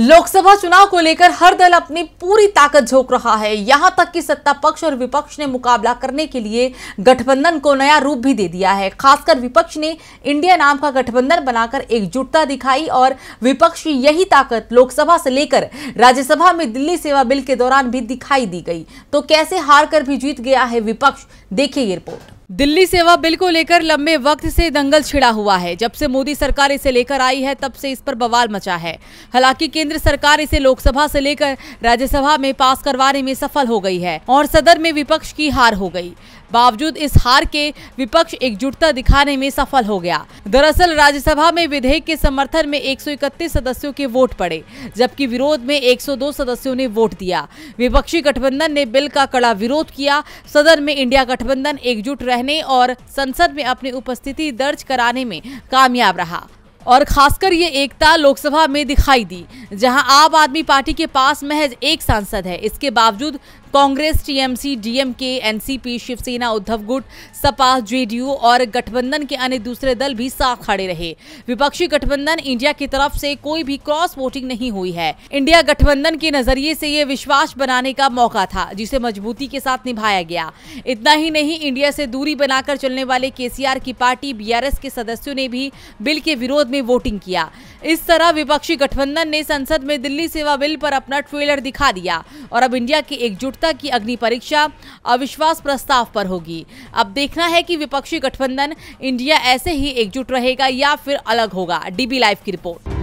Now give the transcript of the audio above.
लोकसभा चुनाव को लेकर हर दल अपनी पूरी ताकत झोंक रहा है यहां तक कि सत्ता पक्ष और विपक्ष ने मुकाबला करने के लिए गठबंधन को नया रूप भी दे दिया है खासकर विपक्ष ने इंडिया नाम का गठबंधन बनाकर एकजुटता दिखाई और विपक्ष की यही ताकत लोकसभा से लेकर राज्यसभा में दिल्ली सेवा बिल के दौरान भी दिखाई दी गई तो कैसे हार कर भी जीत गया है विपक्ष देखिए ये रिपोर्ट दिल्ली सेवा बिल को लेकर लंबे वक्त से दंगल छिड़ा हुआ है जब से मोदी सरकार इसे लेकर आई है तब से इस पर बवाल मचा है हालांकि केंद्र सरकार इसे लोकसभा से लेकर राज्यसभा में पास करवाने में सफल हो गई है और सदन में विपक्ष की हार हो गई बावजूद इस हार के विपक्ष एकजुटता दिखाने में सफल हो गया दरअसल राज्यसभा में विधेयक के समर्थन में 131 सदस्यों के वोट पड़े जबकि विरोध में 102 सदस्यों ने वोट दिया विपक्षी गठबंधन ने बिल का कड़ा विरोध किया सदन में इंडिया गठबंधन एकजुट रहने और संसद में अपनी उपस्थिति दर्ज कराने में कामयाब रहा और खासकर ये एकता लोकसभा में दिखाई दी जहां आम आदमी पार्टी के पास महज एक सांसद है इसके बावजूद Congress TMC DMK NCP Shivsena Uddhav गुट सपा जेडीयू और गठबंधन के अन्य दूसरे दल भी साफ खड़े रहे विपक्षी गठबंधन इंडिया की तरफ से कोई भी क्रॉस वोटिंग नहीं हुई है इंडिया गठबंधन के नजरिए से ये विश्वास बनाने का मौका था जिसे मजबूती के साथ निभाया गया इतना ही नहीं इंडिया से दूरी बनाकर चलने वाले केसीआर की पार्टी बी के सदस्यों ने भी बिल के विरोध में वोटिंग किया इस तरह विपक्षी गठबंधन ने संसद में दिल्ली सेवा बिल पर अपना ट्रेलर दिखा दिया और अब इंडिया की एकजुटता की अग्नि परीक्षा अविश्वास प्रस्ताव पर होगी अब देखना है कि विपक्षी गठबंधन इंडिया ऐसे ही एकजुट रहेगा या फिर अलग होगा डीबी लाइव की रिपोर्ट